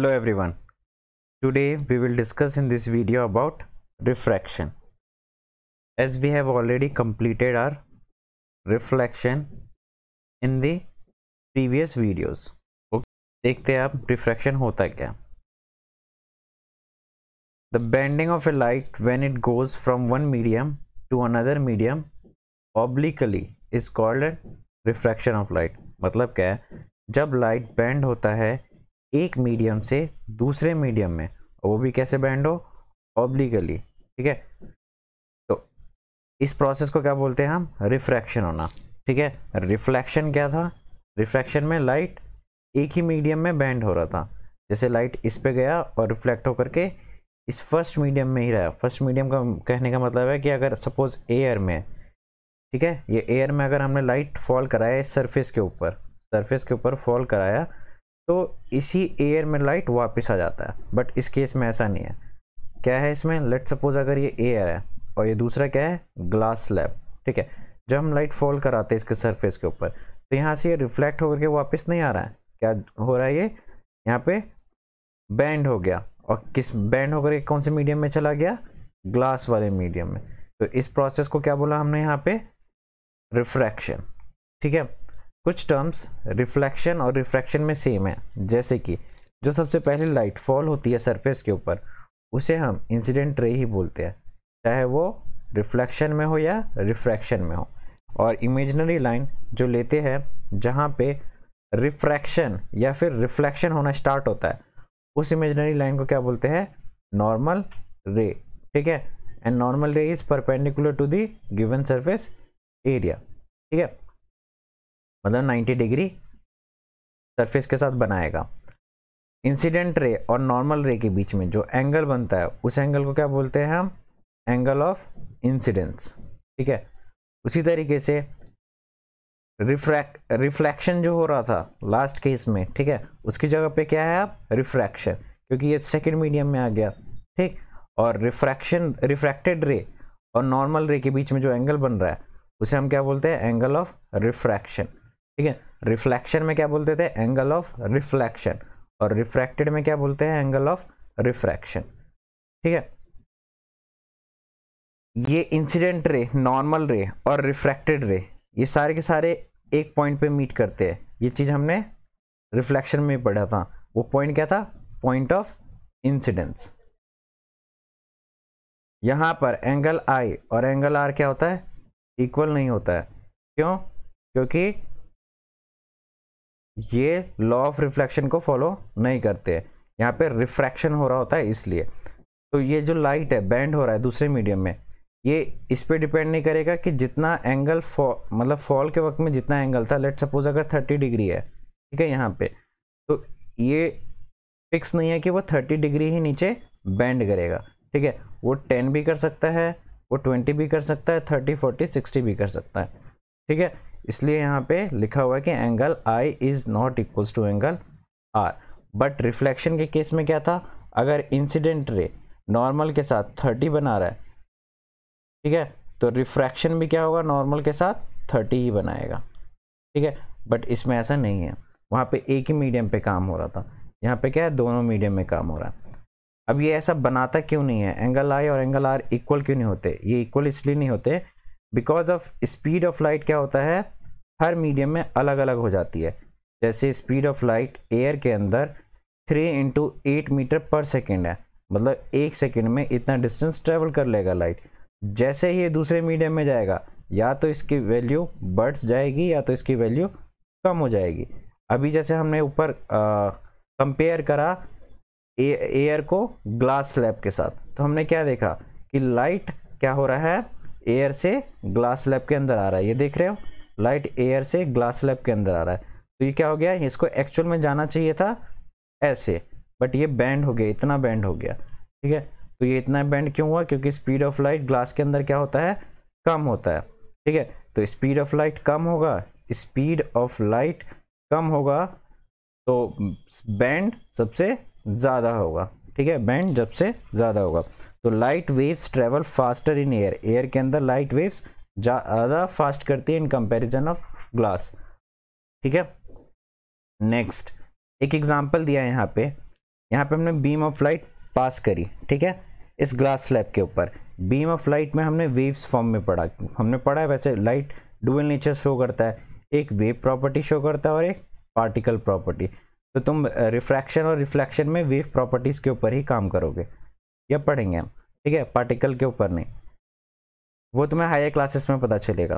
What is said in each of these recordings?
hello everyone today we will discuss in this video about refraction as we have already completed our reflection in the previous videos okay. देखते हैं आप refraction होता है क्या the bending of a light when it goes from one medium to another medium obliquely is called refraction of light मतलब क्या है जब लाइट बेंड होता है एक मीडियम से दूसरे मीडियम में वो भी कैसे बैंड हो ऑब्लिकली ठीक है तो इस प्रोसेस को क्या बोलते हैं हम रिफ्रैक्शन होना ठीक है रिफ्लैक्शन क्या था रिफ्रैक्शन में लाइट एक ही मीडियम में बैंड हो रहा था जैसे लाइट इस पे गया और रिफ्लेक्ट होकर के इस फर्स्ट मीडियम में ही रहा फर्स्ट मीडियम का कहने का मतलब है कि अगर सपोज एयर में ठीक है ये एयर में अगर हमने लाइट फॉल कराया इस सरफेस के ऊपर सरफेस के ऊपर फॉल कराया तो इसी एयर में लाइट वापस आ जाता है बट इस केस में ऐसा नहीं है क्या है इसमें लेट सपोज अगर ये एयर है और ये दूसरा क्या है ग्लास स्लैब ठीक है जब हम लाइट फॉल कराते हैं इसके सरफेस के ऊपर तो यहाँ से ये रिफ्लेक्ट होकर के वापस नहीं आ रहा है क्या हो रहा है ये यहाँ पे बैंड हो गया और किस बैंड होकर के कौन से मीडियम में चला गया ग्लास वाले मीडियम में तो इस प्रोसेस को क्या बोला हमने यहाँ पे रिफ्रैक्शन ठीक है कुछ टर्म्स रिफ्लेक्शन और रिफ्रैक्शन में सेम है जैसे कि जो सबसे पहले लाइट फॉल होती है सरफेस के ऊपर उसे हम इंसिडेंट रे ही बोलते हैं चाहे वो रिफ्लेक्शन में हो या रिफ्रैक्शन में हो और इमेजनरी लाइन जो लेते हैं जहाँ पे रिफ्रैक्शन या फिर रिफ्लेक्शन होना स्टार्ट होता है उस इमेजनरी लाइन को क्या बोलते हैं नॉर्मल रे ठीक है and normal ray is perpendicular to the given surface area ठीक है मतलब 90 डिग्री सरफेस के साथ बनाएगा इंसिडेंट रे और नॉर्मल रे के बीच में जो एंगल बनता है उस एंगल को क्या बोलते हैं हम एंगल ऑफ इंसिडेंस ठीक है उसी तरीके से रिफ्रैक्ट रिफ्लेक्शन जो हो रहा था लास्ट केस में ठीक है उसकी जगह पे क्या है आप रिफ्रैक्शन क्योंकि ये सेकेंड मीडियम में आ गया ठीक और रिफ्रैक्शन रिफ्रैक्टेड रे और नॉर्मल रे के बीच में जो एंगल बन रहा है उसे हम क्या बोलते हैं एंगल ऑफ रिफ्रैक्शन ठीक है रिफ्लेक्शन में क्या बोलते थे एंगल ऑफ रिफ्लेक्शन और रिफ्रैक्टेड में क्या बोलते हैं एंगल ऑफ रिफ्रैक्शन ठीक है ये इंसिडेंट रे नॉर्मल रे और रिफ्रैक्टेड रे ये सारे के सारे एक पॉइंट पे मीट करते हैं ये चीज़ हमने रिफ्लेक्शन में पढ़ा था वो पॉइंट क्या था पॉइंट ऑफ इंसिडेंस यहाँ पर एंगल आई और एंगल आर क्या होता है इक्वल नहीं होता है क्यों क्योंकि ये लॉ ऑफ रिफ्लेक्शन को फॉलो नहीं करते हैं यहाँ पे रिफ्रैक्शन हो रहा होता है इसलिए तो ये जो लाइट है बैंड हो रहा है दूसरे मीडियम में ये इस पर डिपेंड नहीं करेगा कि जितना एंगल फॉ मतलब फॉल के वक्त में जितना एंगल था लेट सपोज अगर थर्टी डिग्री है ठीक है यहाँ पे तो ये फिक्स नहीं है कि वो थर्टी डिग्री ही नीचे बैंड करेगा ठीक है वो टेन भी कर सकता है वो ट्वेंटी भी कर सकता है थर्टी फोर्टी सिक्सटी भी कर सकता है ठीक है इसलिए यहाँ पे लिखा हुआ है कि angle I is not equals to angle R but reflection के केस में क्या था अगर इंसिडेंट रे नॉर्मल के साथ थर्टी बना रहा है ठीक है तो रिफ्रैक्शन भी क्या होगा नॉर्मल के साथ थर्टी ही बनाएगा ठीक है बट इसमें ऐसा नहीं है वहाँ पे एक ही मीडियम पे काम हो रहा था यहाँ पे क्या है दोनों मीडियम में काम हो रहा है अब ये ऐसा बनाता क्यों नहीं है एंगल आई और एंगल आर इक्वल क्यों नहीं होते ये इक्वल इसलिए नहीं होते because of speed of light क्या होता है हर मीडियम में अलग अलग हो जाती है जैसे स्पीड ऑफ लाइट एयर के अंदर three into eight metre per second है मतलब एक सेकेंड में इतना डिस्टेंस ट्रेवल कर लेगा लाइट जैसे ही ये दूसरे मीडियम में जाएगा या तो इसकी वैल्यू बढ़ जाएगी या तो इसकी वैल्यू कम हो जाएगी अभी जैसे हमने ऊपर कंपेयर करा एयर को ग्लास स्लैब के साथ तो हमने क्या देखा कि लाइट क्या हो रहा है एयर से ग्लास लैब के अंदर आ रहा है ये देख रहे हो लाइट एयर से ग्लास लैब के अंदर आ रहा है तो ये क्या हो गया इसको एक्चुअल में जाना चाहिए था ऐसे बट ये बैंड हो गया इतना बैंड हो गया ठीक है तो ये इतना बैंड क्यों हुआ क्योंकि स्पीड ऑफ लाइट ग्लास के अंदर क्या होता है कम होता है ठीक है तो स्पीड ऑफ लाइट कम होगा स्पीड ऑफ लाइट कम होगा तो बैंड सबसे ज़्यादा होगा ठीक है बैंड जब से ज़्यादा होगा तो light waves travel faster in air air के अंदर लाइट वेव्स ज़्यादा फास्ट करती है इन कंपेरिजन ऑफ ग्लास ठीक है नेक्स्ट एक एग्जाम्पल दिया है यहाँ पे यहाँ पे हमने बीम ऑफ लाइट पास करी ठीक है इस ग्लास स्लैब के ऊपर बीम ऑफ लाइट में हमने वेव्स फॉर्म में पढ़ा हमने पढ़ा है वैसे लाइट डुअल नेचर शो करता है एक वेव प्रॉपर्टी शो करता है और एक पार्टिकल प्रॉपर्टी तो तुम रिफ्रैक्शन और रिफ्लेक्शन में वेव प्रॉपर्टीज़ के ऊपर ही काम करोगे या पढ़ेंगे हम ठीक है पार्टिकल के ऊपर नहीं वो तुम्हें हायर क्लासेस में पता चलेगा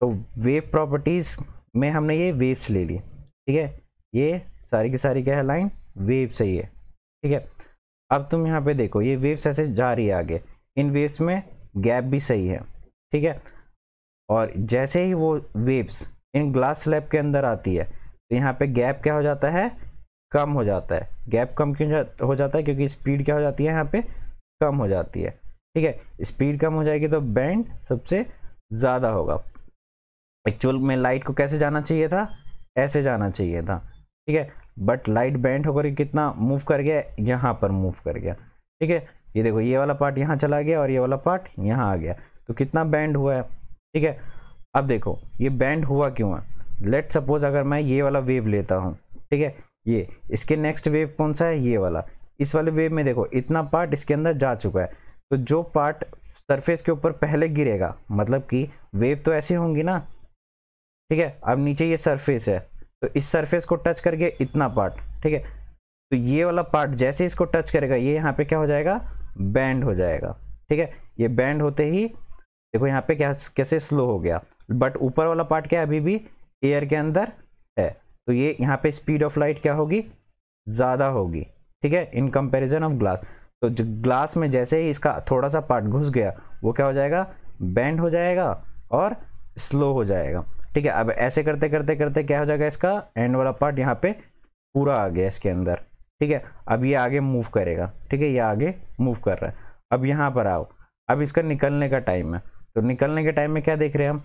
तो वेव प्रॉपर्टीज़ में हमने ये वेव्स ले ली ठीक है ये सारी की सारी क्या है लाइन वेव सही है ठीक है अब तुम यहाँ पे देखो ये वेव्स ऐसे जा रही है आगे इन वेव्स में गैप भी सही है ठीक है और जैसे ही वो वेव्स इन ग्लास स्लैब के अंदर आती है तो यहाँ पे गैप क्या हो जाता है कम हो जाता है गैप कम क्यों हो जाता है क्योंकि स्पीड क्या हो जाती है यहाँ पे कम हो जाती है ठीक है स्पीड कम हो जाएगी तो बैंड सबसे ज़्यादा होगा एक्चुअल में लाइट को कैसे जाना चाहिए था ऐसे जाना चाहिए था ठीक है बट लाइट बैंड होकर कितना मूव कर गया यहाँ पर मूव कर गया ठीक है ये देखो ये वाला पार्ट यहाँ चला गया और ये वाला पार्ट यहाँ आ गया तो कितना बैंड हुआ है ठीक है अब देखो ये बैंड हुआ क्यों है लेट सपोज अगर मैं ये वाला वेव लेता हूँ ठीक है ये इसके नेक्स्ट वेव कौन सा है ये वाला इस वाले वेव में देखो इतना पार्ट इसके अंदर जा चुका है तो जो पार्ट सरफेस के ऊपर पहले गिरेगा मतलब कि वेव तो ऐसी होंगी ना ठीक है अब नीचे ये सरफेस है तो इस सरफेस को टच करके इतना पार्ट ठीक है तो ये वाला पार्ट जैसे इसको टच करेगा ये यहाँ पे क्या हो जाएगा बैंड हो जाएगा ठीक है ये बैंड होते ही देखो यहाँ पे क्या कैसे स्लो हो गया बट ऊपर वाला पार्ट क्या अभी भी एयर के अंदर है तो ये यहाँ पे स्पीड ऑफ लाइट क्या होगी ज़्यादा होगी ठीक है इन कंपेरिजन ऑफ ग्लास तो ग्लास में जैसे ही इसका थोड़ा सा पार्ट घुस गया वो क्या हो जाएगा बैंड हो जाएगा और स्लो हो जाएगा ठीक है अब ऐसे करते करते करते क्या हो जाएगा इसका एंड वाला पार्ट यहाँ पे पूरा आ गया इसके अंदर ठीक है अब ये आगे मूव करेगा ठीक है ये आगे मूव कर रहा है अब यहाँ पर आओ अब इसका निकलने का टाइम है तो निकलने के टाइम में क्या देख रहे हैं हम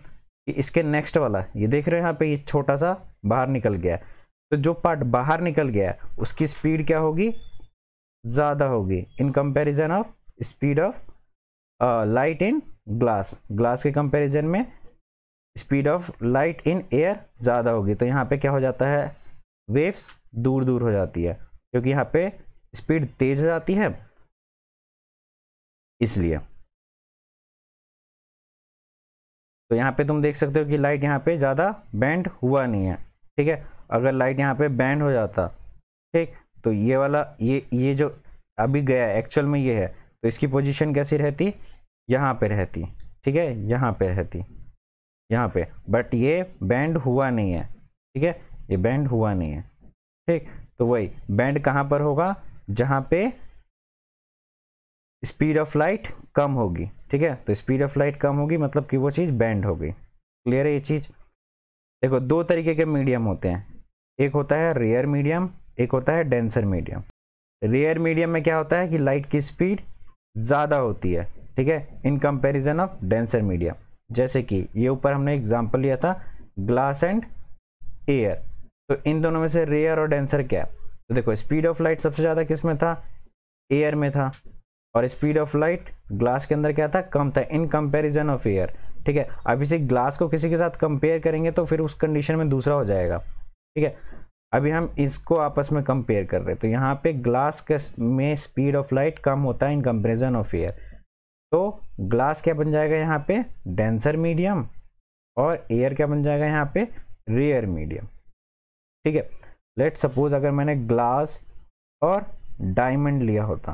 कि इसके नेक्स्ट वाला ये देख रहे हैं यहाँ पे ये छोटा सा बाहर निकल गया है तो जो पार्ट बाहर निकल गया उसकी स्पीड क्या होगी ज़्यादा होगी in comparison of speed of light in glass glass के कंपैरिजन में speed of light in air ज़्यादा होगी तो यहाँ पे क्या हो जाता है वेव्स दूर दूर हो जाती है क्योंकि यहाँ पे स्पीड तेज हो जाती है इसलिए तो यहाँ पे तुम देख सकते हो कि लाइट यहाँ पे ज़्यादा बैंड हुआ नहीं है ठीक है अगर लाइट यहाँ पे बैंड हो जाता ठीक तो ये वाला ये ये जो अभी गया एक्चुअल में ये है तो इसकी पोजीशन कैसी रहती यहाँ पे रहती ठीक है यहाँ पे रहती यहाँ पे बट ये बैंड हुआ नहीं है ठीक है ये बैंड हुआ नहीं है ठीक तो वही बैंड कहाँ पर होगा जहाँ पे स्पीड ऑफ लाइट कम होगी ठीक है तो स्पीड ऑफ लाइट कम होगी मतलब कि वो चीज़ बैंड होगी क्लियर है ये चीज़ देखो दो तरीके के मीडियम होते हैं एक होता है रेयर मीडियम एक होता है डेंसर मीडियम रेयर मीडियम में क्या होता है कि लाइट की स्पीड ज़्यादा होती है ठीक है in comparison of denser medium जैसे कि ये ऊपर हमने एग्जांपल लिया था ग्लास एंड एयर तो इन दोनों में से रेयर और डेंसर क्या है तो देखो स्पीड ऑफ लाइट सबसे ज़्यादा किस में था एयर में था और स्पीड ऑफ लाइट ग्लास के अंदर क्या था कम था इन कंपेरिजन ऑफ एयर ठीक है अब इसे ग्लास को किसी के साथ कंपेयर करेंगे तो फिर उस कंडीशन में दूसरा हो जाएगा ठीक है अभी हम इसको आपस में कंपेयर कर रहे हैं तो यहाँ पे ग्लास के में स्पीड ऑफ लाइट कम होता है इन कंपेरिजन ऑफ एयर तो ग्लास क्या बन जाएगा यहाँ पे डेंसर मीडियम और एयर क्या बन जाएगा यहाँ पे रेयर मीडियम ठीक है लेट सपोज अगर मैंने ग्लास और डायमंड लिया होता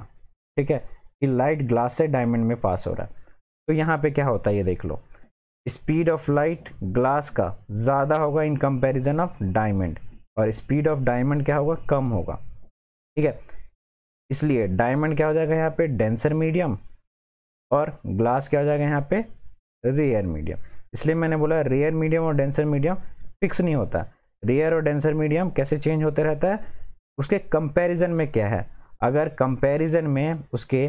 ठीक है कि लाइट ग्लास से डायमंड में पास हो रहा है तो यहाँ पे क्या होता है ये देख लो स्पीड ऑफ लाइट ग्लास का ज़्यादा होगा इन कंपैरिजन ऑफ डायमंड और स्पीड ऑफ डायमंड क्या होगा कम होगा ठीक है इसलिए डायमंड क्या हो जाएगा यहाँ पे डेंसर मीडियम और ग्लास क्या हो जाएगा यहाँ पे रेयर मीडियम इसलिए मैंने बोला रेयर मीडियम और डेंसर मीडियम फिक्स नहीं होता रेयर और डेंसर मीडियम कैसे चेंज होते रहता है उसके कंपेरिजन में क्या है अगर कंपेरिजन में उसके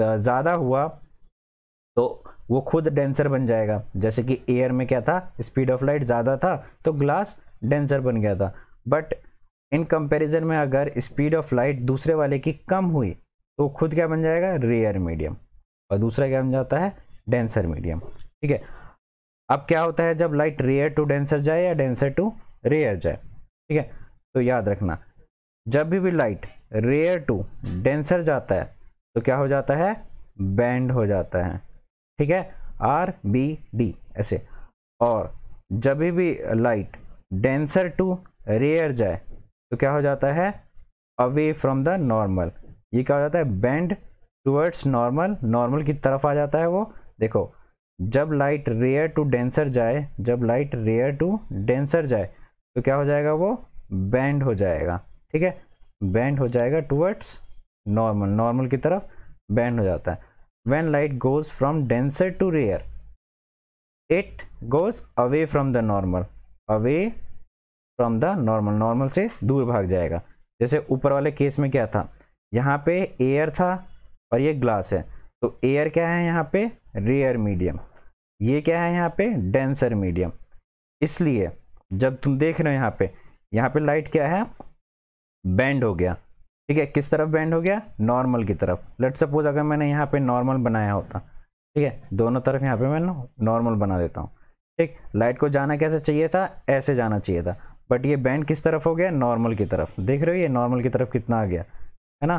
ज़्यादा हुआ तो वो खुद डेंसर बन जाएगा जैसे कि एयर में क्या था स्पीड ऑफ लाइट ज़्यादा था तो ग्लास डेंसर बन गया था बट इन कंपैरिजन में अगर स्पीड ऑफ लाइट दूसरे वाले की कम हुई तो खुद क्या बन जाएगा रेयर मीडियम और दूसरा क्या बन जाता है डेंसर मीडियम ठीक है अब क्या होता है जब लाइट रेयर टू डेंसर जाए या डेंसर टू रेयर जाए ठीक है तो याद रखना जब भी भी लाइट रेयर टू डेंसर जाता है तो क्या हो जाता है बैंड हो जाता है ठीक है आर बी डी ऐसे और जब भी लाइट डेंसर टू रेयर जाए तो क्या हो जाता है अवे फ्रॉम द नॉर्मल ये क्या हो जाता है बैंड टूवर्ड्स नॉर्मल नॉर्मल की तरफ आ जाता है वो देखो जब लाइट रेयर टू डेंसर जाए जब लाइट रेयर टू डेंसर जाए तो क्या हो जाएगा वो बैंड हो जाएगा ठीक है बैंड हो जाएगा टूवर्ड्स नॉर्मल नॉर्मल की तरफ बैंड हो जाता है when light goes from denser to rare it goes away from the normal away from the normal normal से दूर भाग जाएगा जैसे ऊपर वाले केस में क्या था यहाँ पे एयर था और ये ग्लास है तो एयर क्या है यहाँ पे रेयर मीडियम ये क्या है यहाँ पे डेंसर मीडियम इसलिए जब तुम देख रहे हो यहाँ पे यहाँ पे लाइट क्या है बेंड हो गया ठीक है किस तरफ बैंड हो गया नॉर्मल की तरफ लेट सपोज अगर मैंने यहाँ पे नॉर्मल बनाया होता ठीक है दोनों तरफ यहाँ पे मैं नॉर्मल बना देता हूँ ठीक लाइट को जाना कैसे चाहिए था ऐसे जाना चाहिए था बट ये बैंड किस तरफ हो गया नॉर्मल की तरफ देख रहे हो ये नॉर्मल की तरफ कितना आ गया है ना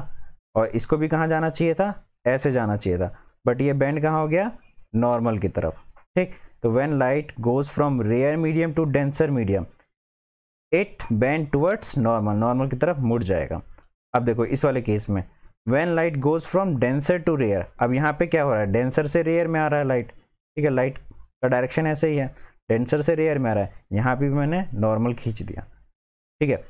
और इसको भी कहाँ जाना चाहिए था ऐसे जाना चाहिए था बट ये बैंड कहाँ हो गया नॉर्मल की तरफ ठीक तो when light goes from rare medium to denser medium it bend towards normal normal की तरफ मुड़ जाएगा अब देखो इस वाले केस में when light goes from denser to rare अब यहाँ पे क्या हो रहा है डेंसर से रेयर में आ रहा है लाइट ठीक है लाइट का डायरेक्शन ऐसे ही है डेंसर से रेयर में आ रहा है यहाँ पे भी मैंने नॉर्मल खींच दिया ठीक है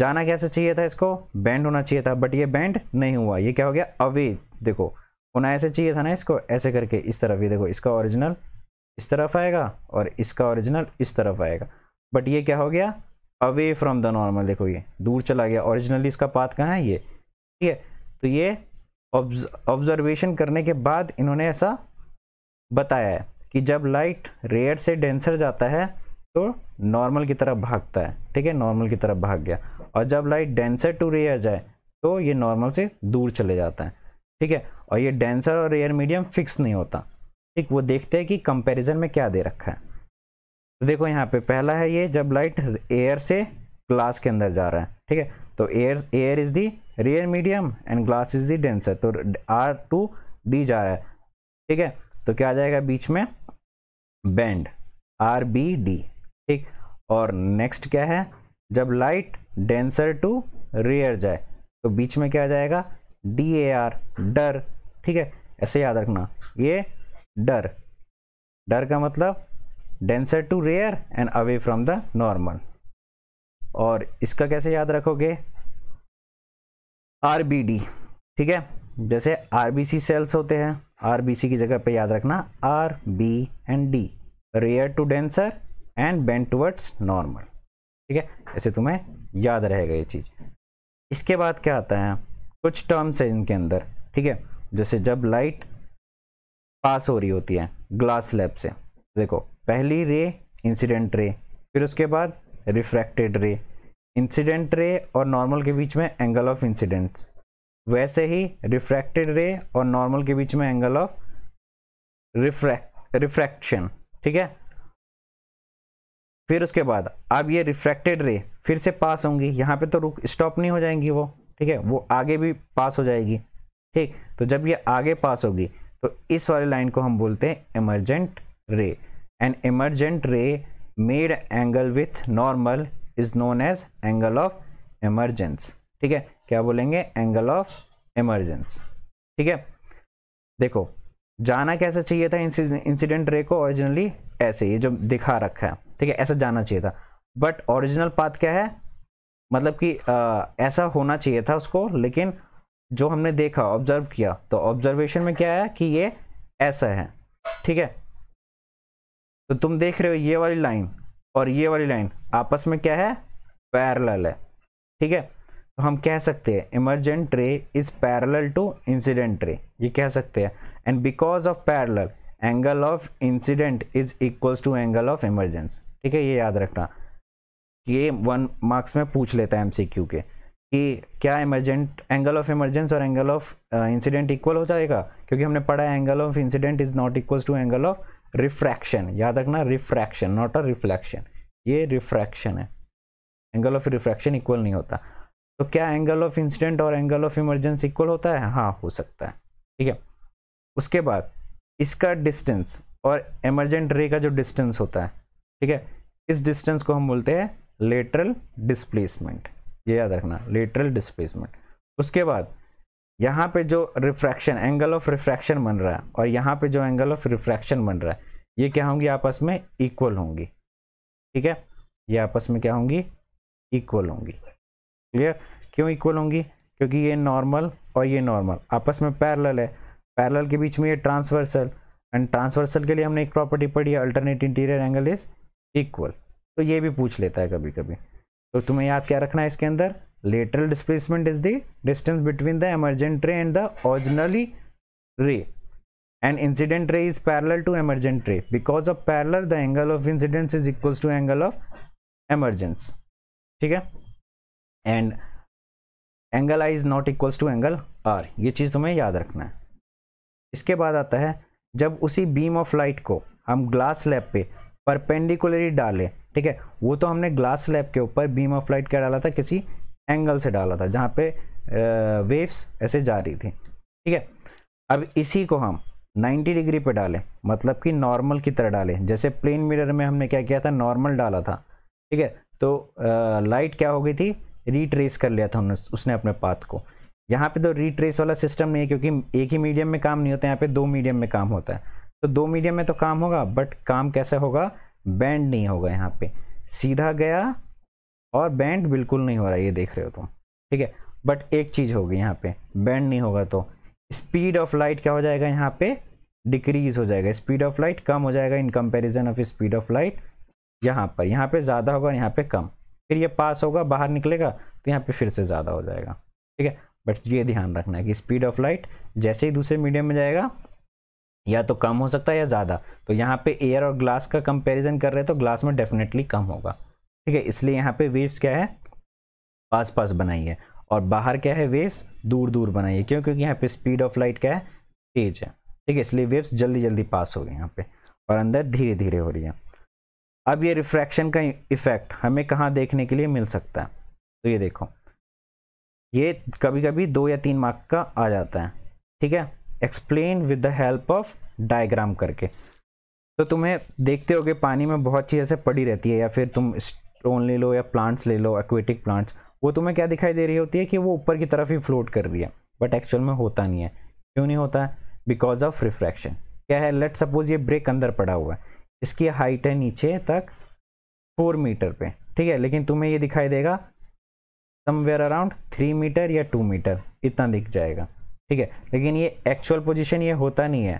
जाना कैसे चाहिए था इसको बैंड होना चाहिए था बट ये बैंड नहीं हुआ ये क्या हो गया अवे देखो होना ऐसे चाहिए था ना इसको ऐसे करके इस तरफ ये देखो इसका ओरिजिनल इस तरफ आएगा और इसका ओरिजिनल इस तरफ आएगा बट ये क्या हो गया अवे फ्रॉम द नॉर्मल देखो ये दूर चला गया ओरिजिनली इसका पाथ कहाँ है ये ठीक है तो ये ऑब्जर्वेशन करने के बाद इन्होंने ऐसा बताया है कि जब लाइट रेयर से डेंसर जाता है तो नॉर्मल की तरफ भागता है ठीक है नॉर्मल की तरफ भाग गया और जब लाइट डेंसर टू रेयर जाए तो ये नॉर्मल से दूर चले जाता है ठीक है और ये डेंसर और रेयर मीडियम फिक्स नहीं होता ठीक वो देखते हैं कि कंपैरिजन में क्या दे रखा है तो देखो यहाँ पे पहला है ये जब लाइट एयर से ग्लास के अंदर जा रहा है ठीक है तो air air is the rare medium and glass is the denser तो आर टू डी जा रहा है ठीक है तो क्या आ जाएगा बीच में बैंड आर बी डी ठीक और नेक्स्ट क्या है जब लाइट डेंसर टू रेयर जाए तो बीच में क्या आ जाएगा डी ए आर डर ठीक है ऐसे याद रखना ये डर डर का मतलब denser to rare and away from the normal और इसका कैसे याद रखोगे आर ठीक है जैसे आर सेल्स होते हैं आर की जगह पे याद रखना R B and D rare to denser and bend towards normal ठीक है ऐसे तुम्हें याद रहेगा ये चीज़ इसके बाद क्या आता है कुछ टर्म्स है इनके अंदर ठीक है जैसे जब लाइट पास हो रही होती है ग्लास स्लैब से देखो पहली रे इंसिडेंट रे फिर उसके बाद रिफ्रैक्टेड रे इंसिडेंट रे और नॉर्मल के बीच में एंगल ऑफ इंसिडेंट्स वैसे ही रिफ्रैक्टेड रे और नॉर्मल के बीच में एंगल ऑफ रिफ्रैक्ट रिफ्रैक्शन ठीक है फिर उसके बाद अब ये रिफ्रैक्टेड रे फिर से पास होंगी यहाँ पे तो रुक स्टॉप नहीं हो जाएंगी वो ठीक है वो आगे भी पास हो जाएगी ठीक तो जब ये आगे पास होगी तो इस वाली लाइन को हम बोलते हैं emergent ray an emergent ray made angle with normal is known as angle of emergence ठीक है क्या बोलेंगे angle of emergence ठीक है देखो जाना कैसे चाहिए था इंसिडेंट रे को ओरिजिनली ऐसे ये जो दिखा रखा है ठीक है ऐसा जाना चाहिए था बट ओरिजिनल पाथ क्या है मतलब कि आ, ऐसा होना चाहिए था उसको लेकिन जो हमने देखा ऑब्जर्व किया तो ऑब्जर्वेशन में क्या है कि ये ऐसा है ठीक है तो तुम देख रहे हो ये वाली लाइन और ये वाली लाइन आपस में क्या है पैरेलल है ठीक है तो हम कह सकते हैं emergent ray is parallel to incident ray ये कह सकते हैं and because of parallel angle of incident is equals to angle of emergence ठीक है ये याद रखना ये वन मार्क्स में पूछ लेता है एम के कि क्या इमरजेंट एंगल ऑफ इमरजेंस और एंगल ऑफ इंसिडेंट इक्वल हो जाएगा क्योंकि हमने पढ़ा है angle of incident is not equal to angle of refraction याद रखना रिफ्रैक्शन नॉट अ रिफ्लेक्शन ये रिफ्रैक्शन है एंगल ऑफ रिफ्रैक्शन इक्वल नहीं होता तो क्या एंगल ऑफ इंसिडेंट और एंगल ऑफ इमरजेंसी इक्वल होता है हाँ हो सकता है ठीक है उसके बाद इसका डिस्टेंस और एमरजेंट रे का जो डिस्टेंस होता है ठीक है इस डिस्टेंस को हम बोलते हैं लेटरल डिस्प्लेसमेंट ये याद रखना लेटरल डिस्प्लेसमेंट उसके बाद यहाँ पे जो रिफ्रैक्शन एंगल ऑफ रिफ्रैक्शन बन रहा है और यहाँ पे जो एंगल ऑफ रिफ्रैक्शन बन रहा है ये क्या होंगी आपस में इक्वल होंगी ठीक है ये आपस में क्या होंगी इक्वल होंगी क्लियर क्यों इक्वल होंगी क्योंकि ये नॉर्मल और ये नॉर्मल आपस में पैरल है पैरल के बीच में ये ट्रांसवर्सल एंड ट्रांसवर्सल के लिए हमने एक प्रॉपर्टी पढ़ी है alternate interior angle is equal तो ये भी पूछ लेता है कभी कभी तो तुम्हें याद क्या रखना है इसके अंदर lateral displacement is the distance between the emergent ray and the originally ray and incident ray is parallel to emergent ray because of parallel the angle of incidence is equals to angle of emergence ठीक है and angle I is not equals to angle R ये चीज़ तुम्हें याद रखना है इसके बाद आता है जब उसी बीम ऑफ लाइट को हम ग्लास स्लैब पे परपेंडिकुलरली डालें ठीक है वो तो हमने ग्लास स्लैब के ऊपर बीम ऑफ लाइट क्या डाला था किसी एंगल से डाला था जहाँ पे वेव्स ऐसे जा रही थी ठीक है अब इसी को हम 90 डिग्री पे डालें मतलब कि नॉर्मल की तरह डालें जैसे प्लेन मिरर में हमने क्या किया था नॉर्मल डाला था ठीक है तो आ, लाइट क्या हो गई थी रीट्रेस कर लिया था उसने अपने पाथ को यहाँ पे तो रीट्रेस वाला सिस्टम नहीं है क्योंकि एक ही मीडियम में काम नहीं होता यहाँ पे दो मीडियम में काम होता है तो दो मीडियम में तो काम होगा बट काम कैसे होगा बैंड नहीं होगा यहाँ पे सीधा गया और बैंड बिल्कुल नहीं हो रहा ये देख रहे हो तुम ठीक है बट एक चीज़ होगी यहाँ पे बैंड नहीं होगा तो स्पीड ऑफ लाइट क्या हो जाएगा यहाँ पे डिक्रीज हो जाएगा स्पीड ऑफ लाइट कम हो जाएगा in comparison of speed of light यहाँ पर यहाँ पे ज़्यादा होगा यहाँ पे कम फिर ये पास होगा बाहर निकलेगा तो यहाँ पे फिर से ज़्यादा हो जाएगा ठीक है बट ये ध्यान रखना है कि स्पीड ऑफ लाइट जैसे ही दूसरे मीडियम में जाएगा या तो कम हो सकता है या ज़्यादा तो यहाँ पे एयर और ग्लास का कंपैरिजन कर रहे हैं तो ग्लास में डेफिनेटली कम होगा ठीक है इसलिए यहाँ पे वेव्स क्या है पास पास बनाई है और बाहर क्या है वेव्स दूर दूर बनाई है क्यों क्योंकि यहाँ पे स्पीड ऑफ लाइट क्या है तेज है ठीक है इसलिए वेव्स जल्दी जल्दी पास हो गए यहाँ पे और अंदर धीरे धीरे हो रही है अब ये रिफ्रैक्शन का इफेक्ट हमें कहाँ देखने के लिए मिल सकता है तो ये देखो ये कभी कभी दो या तीन मार्क का आ जाता है ठीक है explain with the help of diagram करके तो तुम्हें देखते होगे पानी में बहुत चीज़ ऐसे पड़ी रहती है या फिर तुम स्टोन ले लो या प्लांट्स ले लो एक्वेटिक प्लांट्स वो तुम्हें क्या दिखाई दे रही होती है कि वो ऊपर की तरफ ही फ्लोट कर रही है बट एक्चुअल में होता नहीं है क्यों नहीं होता है बिकॉज ऑफ रिफ्रैक्शन क्या है लेट सपोज ये ब्रेक अंदर पड़ा हुआ है इसकी हाइट है नीचे तक फोर मीटर पे ठीक है लेकिन तुम्हें ये दिखाई देगा समवेयर अराउंड थ्री मीटर या टू मीटर इतना दिख जाएगा ठीक है लेकिन ये एक्चुअल पोजिशन ये होता नहीं है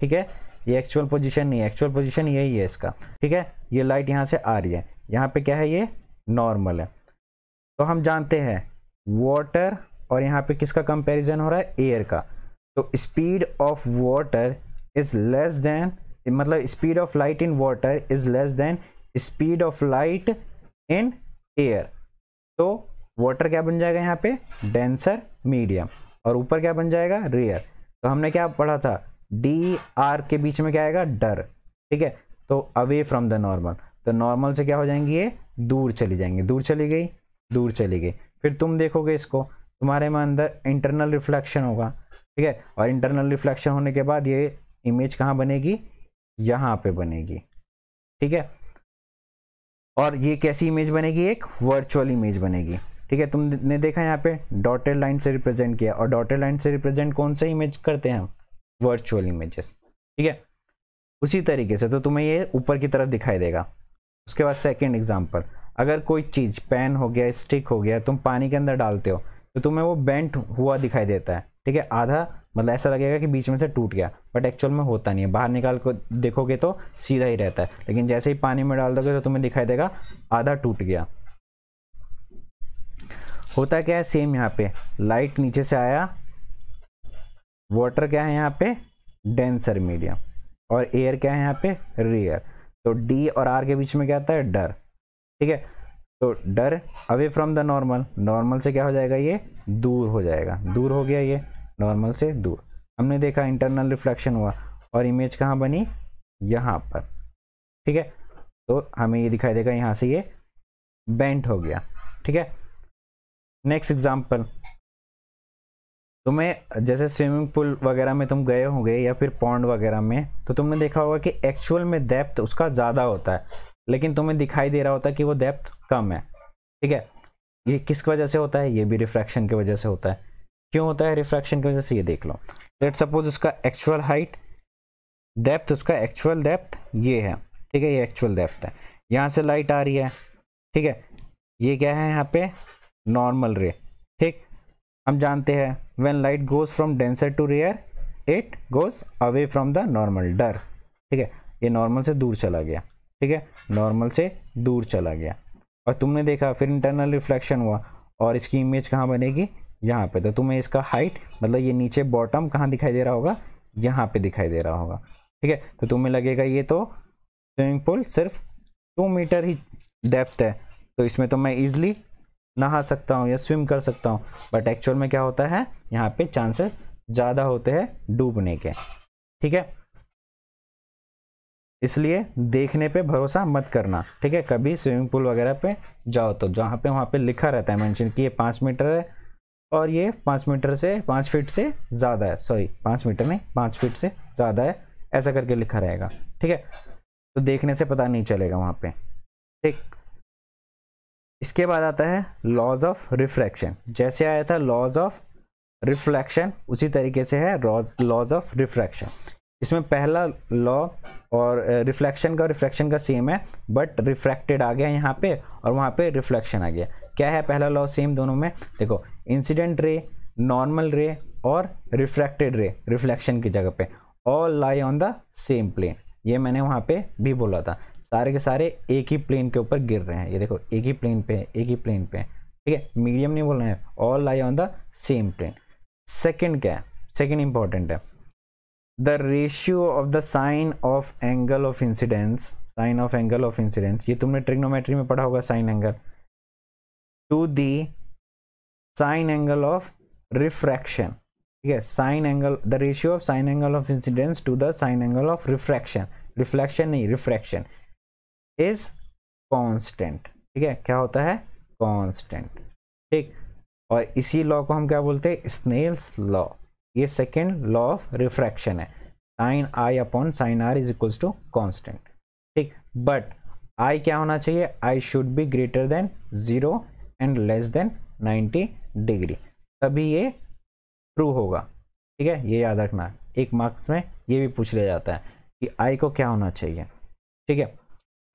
ठीक है ये एक्चुअल पोजिशन नहीं है एक्चुअल पोजिशन यही है इसका ठीक है ये लाइट यहाँ से आ रही है यहाँ पे क्या है ये नॉर्मल है तो हम जानते हैं वाटर और यहाँ पे किसका कंपैरिजन हो रहा है एयर का तो speed of water is less than मतलब speed of light in water is less than speed of light in air तो वाटर क्या बन जाएगा यहाँ पे डेंसर मीडियम और ऊपर क्या बन जाएगा रेयर तो हमने क्या पढ़ा था डी आर के बीच में क्या आएगा डर ठीक है तो अवे फ्रॉम द नॉर्मल तो नॉर्मल से क्या हो जाएंगी ये दूर चली जाएंगी दूर चली गई दूर चली गई फिर तुम देखोगे इसको तुम्हारे में अंदर इंटरनल रिफ्लेक्शन होगा ठीक है और इंटरनल रिफ्लेक्शन होने के बाद ये इमेज कहाँ बनेगी यहाँ पे बनेगी ठीक है और ये कैसी इमेज बनेगी एक वर्चुअल इमेज बनेगी ठीक है तुमने देखा यहाँ पे डॉटेड लाइन से रिप्रेजेंट किया और डॉटेड लाइन से रिप्रेजेंट कौन सा इमेज करते हैं हम वर्चुअल इमेजेस ठीक है उसी तरीके से तो तुम्हें ये ऊपर की तरफ दिखाई देगा उसके बाद सेकेंड एग्जाम्पल अगर कोई चीज़ पेन हो गया स्टिक हो गया तुम पानी के अंदर डालते हो तो तुम्हें वो बेंट हुआ दिखाई देता है ठीक है आधा मतलब ऐसा लगेगा कि बीच में से टूट गया बट एक्चुअल में होता नहीं है बाहर निकाल को देखोगे तो सीधा ही रहता है लेकिन जैसे ही पानी में डाल दोगे तो तुम्हें दिखाई देगा आधा टूट गया होता क्या है सेम यहाँ पे लाइट नीचे से आया वाटर क्या है यहाँ पे डेंसर मीडियम और एयर क्या है यहाँ पे रेयर तो डी और आर के बीच में क्या आता है डर ठीक है तो डर away from the normal normal से क्या हो जाएगा ये दूर हो जाएगा दूर हो गया ये नॉर्मल से दूर हमने देखा इंटरनल रिफ्लेक्शन हुआ और इमेज कहाँ बनी यहाँ पर ठीक है तो हमें ये दिखाई देगा यहाँ से ये बेंट हो गया ठीक है नेक्स्ट एग्जाम्पल तुम्हें तो जैसे स्विमिंग पूल वगैरह में तुम गए होंगे या फिर पॉन्ड वगैरह में तो तुमने देखा होगा कि एक्चुअल में डेप्थ उसका ज़्यादा होता है लेकिन तुम्हें दिखाई दे रहा होता है कि वो डेप्थ कम है ठीक है ये किस वजह से होता है ये भी रिफ्रैक्शन की वजह से होता है क्यों होता है रिफ्रैक्शन की वजह से ये देख लो लेट सपोज उसका एक्चुअल हाइट डेप्थ उसका एक्चुअल डेप्थ ये है ठीक है ये एक्चुअल डेप्थ है यहाँ से लाइट आ रही है ठीक है ये क्या है यहाँ पे नॉर्मल रे ठीक हम जानते हैं when light goes from denser to rare it goes away from the normal डर ठीक है ये नॉर्मल से दूर चला गया ठीक है नॉर्मल से दूर चला गया और तुमने देखा फिर इंटरनल रिफ्लेक्शन हुआ और इसकी इमेज कहाँ बनेगी यहाँ पे तो तुम्हें इसका हाइट मतलब ये नीचे बॉटम कहाँ दिखाई दे रहा होगा यहाँ पे दिखाई दे रहा होगा ठीक है तो तुम्हें लगेगा ये तो स्विमिंग पूल सिर्फ टू मीटर ही डेप्थ है तो इसमें तो मैं ईजिली नहा सकता हूँ या स्विम कर सकता हूँ बट एक्चुअल में क्या होता है यहाँ पे चांसेस ज़्यादा होते हैं डूबने के ठीक है इसलिए देखने पे भरोसा मत करना ठीक है कभी स्विमिंग पूल वगैरह पे जाओ तो जहाँ पे वहाँ पे लिखा रहता है मेंशन कि ये पाँच मीटर है और ये पाँच मीटर से पाँच फीट से ज़्यादा है सॉरी पाँच मीटर नहीं पाँच फीट से ज़्यादा है ऐसा करके लिखा रहेगा ठीक है तो देखने से पता नहीं चलेगा वहाँ पे ठीक इसके बाद आता है लॉज ऑफ रिफ्रैक्शन जैसे आया था लॉज ऑफ रिफ्लेक्शन उसी तरीके से है लॉज ऑफ रिफ्रैक्शन इसमें पहला लॉ और रिफ्लेक्शन का रिफ्लेक्शन का सेम है बट रिफ्रैक्टेड आ गया यहाँ पे और वहाँ पे रिफ्लेक्शन आ गया क्या है पहला लॉ सेम दोनों में देखो इंसिडेंट रे नॉर्मल रे और रिफ्रैक्टेड रे रिफ्लेक्शन की जगह पे all lie on the same plane ये मैंने वहाँ पे भी बोला था सारे के सारे एक ही प्लेन के ऊपर गिर रहे हैं ये देखो एक ही प्लेन पे एक ही प्लेन पे ठीक है मीडियम नहीं बोलना है all lie on the same plane second क्या है सेकेंड इंपॉर्टेंट है the ratio of the sine of angle of incidence sine of angle of incidence ये तुमने ट्रिग्नोमेट्री में पढ़ा होगा sine angle to the sine angle of refraction ठीक है sine angle the ratio of sine angle of incidence to the sine angle of refraction reflection नहीं refraction is constant ठीक है क्या होता है कांस्टेंट ठीक और इसी लॉ को हम क्या बोलते हैं स्नेल्स लॉ ये सेकेंड लॉ ऑफ रिफ्रैक्शन है sine I upon sine R is equals to constant ठीक बट आई क्या होना चाहिए I should be greater than zero and less than ninety degree तभी ये ट्रू होगा ठीक है ये याद रखना एक मार्क्स में ये भी पूछ लिया जाता है कि आई को क्या होना चाहिए ठीक है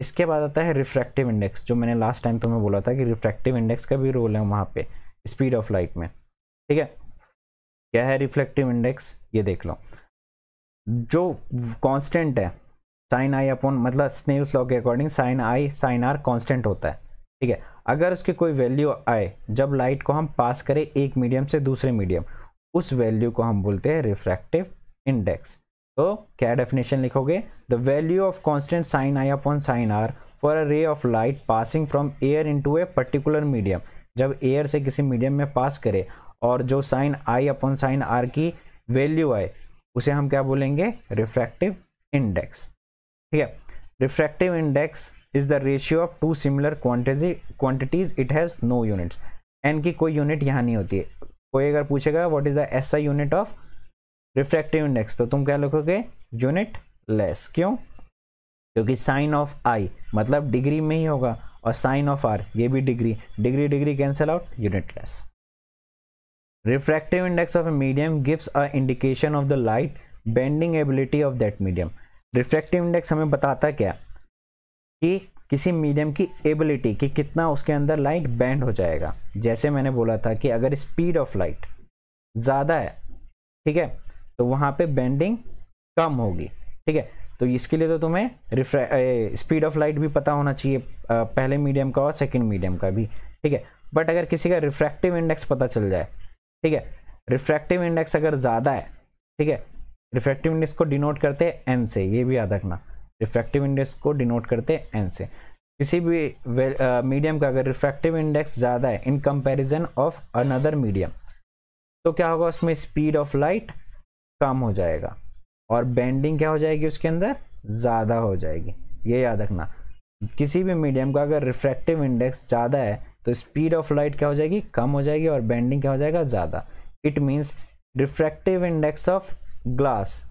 इसके बाद आता है रिफ्रैक्टिव इंडेक्स जो मैंने लास्ट टाइम तुम्हें बोला था कि रिफ्रैक्टिव इंडेक्स का भी रोल है वहाँ पे स्पीड ऑफ लाइट में ठीक है क्या है रिफ्लेक्टिव इंडेक्स ये देख लो जो कांस्टेंट है साइन आई अपॉन मतलब स्नेल्स लॉ के according sine I sine R constant होता है ठीक है अगर उसकी कोई वैल्यू आए जब लाइट को हम पास करें एक मीडियम से दूसरे मीडियम उस वैल्यू को हम बोलते हैं रिफ्रैक्टिव इंडेक्स तो क्या डेफिनेशन लिखोगे the value of constant sine I upon sine R for a ray of light passing from air into a particular medium जब एयर से किसी मीडियम में पास करे और जो sine I upon sine R की वैल्यू आए उसे हम क्या बोलेंगे रिफ्रैक्टिव इंडेक्स ठीक है refractive index is the ratio of two similar quantity quantities it has no units N की कोई यूनिट यहाँ नहीं होती है कोई अगर पूछेगा what is the S I unit of refractive index तो तुम क्या लिखोगे यूनिट लेस क्यों क्योंकि साइन ऑफ आई मतलब डिग्री में ही होगा और साइन ऑफ आर ये भी degree degree degree cancel out unitless refractive index of medium gives a indication of the light bending ability of that medium refractive index हमें बताता क्या कि किसी मीडियम की एबिलिटी कि कितना उसके अंदर लाइट बैंड हो जाएगा जैसे मैंने बोला था कि अगर स्पीड ऑफ लाइट ज़्यादा है ठीक है तो वहां पे बेंडिंग कम होगी ठीक है तो इसके लिए तो तुम्हें रिफ्रे स्पीड ऑफ लाइट भी पता होना चाहिए पहले मीडियम का और सेकेंड मीडियम का भी ठीक है बट अगर किसी का रिफ्रैक्टिव इंडेक्स पता चल जाए ठीक है रिफ्रैक्टिव इंडेक्स अगर ज़्यादा है ठीक है रिफ्रैक्टिव इंडेक्स को डिनोट करते हैं एन से ये भी याद रखना रिफ्रैक्टिव इंडेक्स को डिनोट करते हैं एन से किसी भी मीडियम का अगर रिफ्रैक्टिव इंडेक्स ज़्यादा है in comparison of another medium तो क्या होगा उसमें स्पीड ऑफ लाइट कम हो जाएगा और बेंडिंग क्या हो जाएगी उसके अंदर ज़्यादा हो जाएगी ये याद रखना किसी भी मीडियम का अगर रिफ्रैक्टिव इंडेक्स ज़्यादा है तो स्पीड ऑफ लाइट क्या हो जाएगी कम हो जाएगी और बेंडिंग क्या हो जाएगा ज़्यादा it means refractive index of glass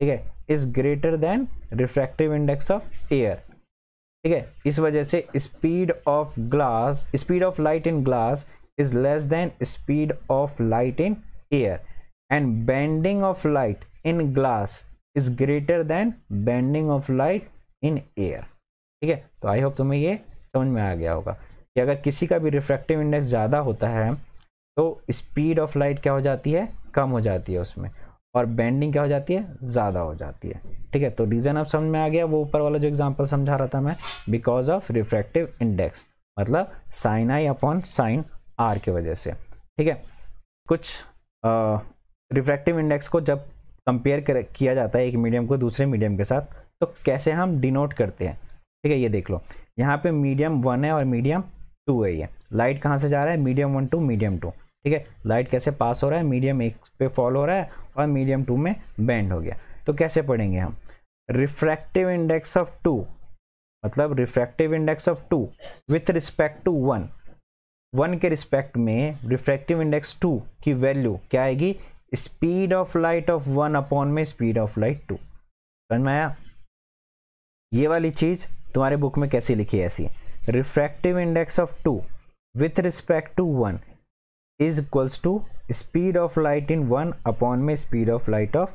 ठीक है is greater than refractive index of air ठीक है इस वजह से speed of glass speed of light in glass is less than speed of light in air and bending of light in glass is greater than bending of light in air ठीक है तो I hope तुम्हें ये समझ में आ गया होगा कि अगर किसी का भी रिफ्रैक्टिव इंडेक्स ज़्यादा होता है तो स्पीड ऑफ लाइट क्या हो जाती है कम हो जाती है उसमें और बेंडिंग क्या हो जाती है ज़्यादा हो जाती है ठीक है तो रीज़न अब समझ में आ गया वो ऊपर वाला जो एग्जाम्पल समझा रहा था मैं बिकॉज ऑफ रिफ्रैक्टिव इंडेक्स मतलब sine I upon sine R की वजह से ठीक है कुछ रिफ्रैक्टिव इंडेक्स को जब कंपेयर किया जाता है एक मीडियम को दूसरे मीडियम के साथ तो कैसे हम डिनोट करते हैं ठीक है ये देख लो यहाँ पे मीडियम वन है और मीडियम टू है ये लाइट कहाँ से जा रहा है medium one to medium two ठीक है लाइट कैसे पास हो रहा है मीडियम एक पे फॉल हो रहा है और मीडियम टू में बैंड हो गया तो कैसे पढ़ेंगे हम रिफ्रैक्टिव इंडेक्स ऑफ टू मतलब refractive index of two with respect to one one के रिस्पेक्ट में रिफ्रैक्टिव इंडेक्स टू की वैल्यू क्या आएगी speed of light of one upon में स्पीड ऑफ लाइट टू समझ में आया ये वाली चीज़ तुम्हारे बुक में कैसी लिखी है ऐसी refractive index of two with respect to one is equals to speed of light in one upon में speed of light of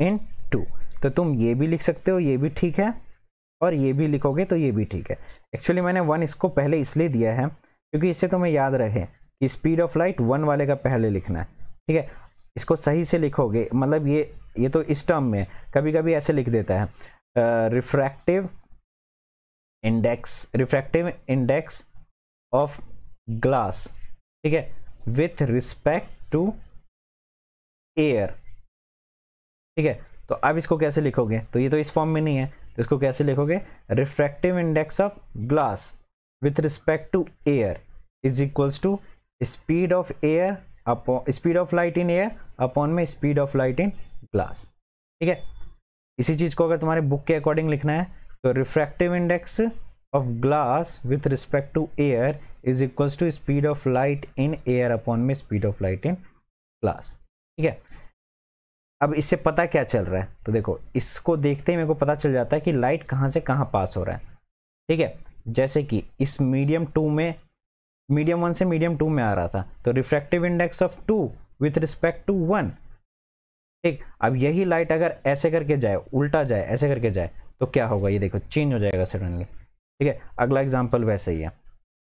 in two तो तुम ये भी लिख सकते हो ये भी ठीक है और ये भी लिखोगे तो ये भी ठीक है एक्चुअली मैंने वन इसको पहले इसलिए दिया है क्योंकि इससे तुम्हें याद रहे कि स्पीड ऑफ लाइट वन वाले का पहले लिखना है ठीक है इसको सही से लिखोगे मतलब ये ये तो इस टर्म में कभी कभी ऐसे लिख देता है refractive index refractive index of glass ठीक है विथ रिस्पेक्ट टू एयर ठीक है तो अब इसको कैसे लिखोगे तो ये तो इस फॉर्म में नहीं है तो इसको कैसे लिखोगे refractive index of glass with respect to air is equals to speed of air upon speed of light in air upon में speed of light in glass ठीक है इसी चीज़ को अगर तुम्हारे बुक के अकॉर्डिंग लिखना है तो refractive index of glass with respect to air is equals to speed of light in air upon में speed of light in glass ठीक है अब इससे पता क्या चल रहा है तो देखो इसको देखते ही मेरे को पता चल जाता है कि लाइट कहाँ से कहाँ पास हो रहा है ठीक है जैसे कि इस मीडियम टू में मीडियम वन से मीडियम टू में आ रहा था तो refractive index of two with respect to one ठीक अब यही लाइट अगर ऐसे करके जाए उल्टा जाए ऐसे करके जाए तो क्या होगा ये देखो चेंज हो जाएगा सडनली ठीक है अगला एग्जाम्पल वैसे ही है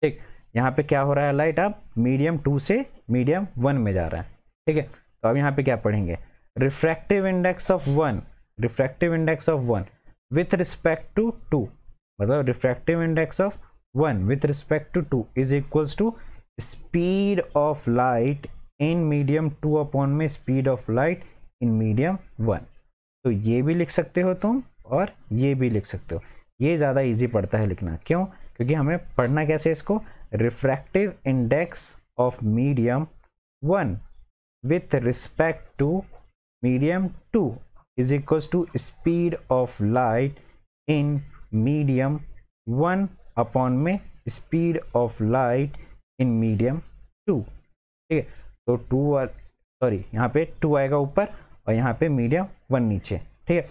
ठीक यहाँ पे क्या हो रहा है लाइट अब मीडियम टू से मीडियम वन में जा रहा है ठीक है तो अब यहाँ पे क्या पढ़ेंगे refractive index of one refractive index of one with respect to two मतलब refractive index of one with respect to two is equals to speed of light in medium two upon में speed of light in medium one तो ये भी लिख सकते हो तुम और ये भी लिख सकते हो ये ज़्यादा ईजी पड़ता है लिखना क्यों क्योंकि हमें पढ़ना कैसे इसको refractive index of medium one with respect to medium two is equals to speed of light in medium one upon में speed of light in medium two ठीक है तो टू सॉरी यहाँ पे टू आएगा ऊपर और यहाँ पे मीडियम वन नीचे ठीक है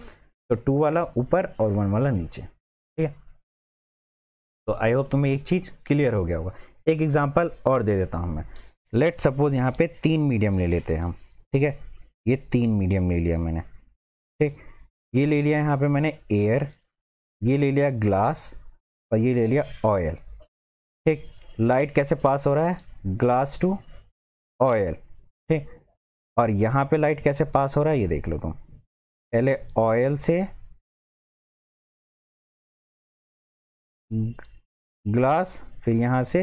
तो टू वाला ऊपर और वन वाला नीचे ठीक है तो आई होप तुम्हें एक चीज़ क्लियर हो गया होगा एक एग्जाम्पल और दे देता हूँ मैं लेट सपोज यहाँ पे तीन मीडियम ले लेते हैं हम ठीक है ये तीन मीडियम ले लिया मैंने ठीक ये ले लिया यहाँ पे मैंने एयर ये ले लिया ग्लास और ये ले लिया ऑयल ठीक लाइट कैसे पास हो रहा है ग्लास टू ऑयल ठीक और यहाँ पे लाइट कैसे पास हो रहा है ये देख लो तुम पहले ऑयल से ग्लास फिर यहाँ से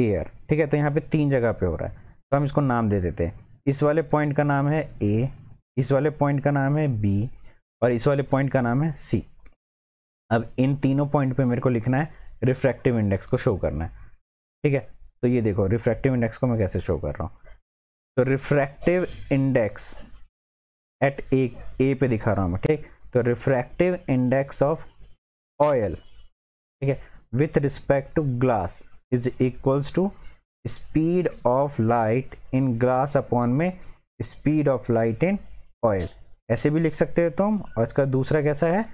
एयर ठीक है तो यहाँ पे तीन जगह पे हो रहा है तो हम इसको नाम दे देते हैं इस वाले पॉइंट का नाम है ए इस वाले पॉइंट का नाम है बी और इस वाले पॉइंट का नाम है सी अब इन तीनों पॉइंट पे मेरे को लिखना है रिफ्रैक्टिव इंडेक्स को शो करना है ठीक है तो ये देखो रिफ्रैक्टिव इंडेक्स को मैं कैसे शो कर रहा हूँ तो refractive index at A A पे दिखा रहा हूँ मैं ठीक तो रिफ्रैक्टिव इंडेक्स ऑफ ऑयल ठीक है with respect to glass is equals to speed of light in glass upon में speed of light in oil ऐसे भी लिख सकते हो तुम और इसका दूसरा कैसा है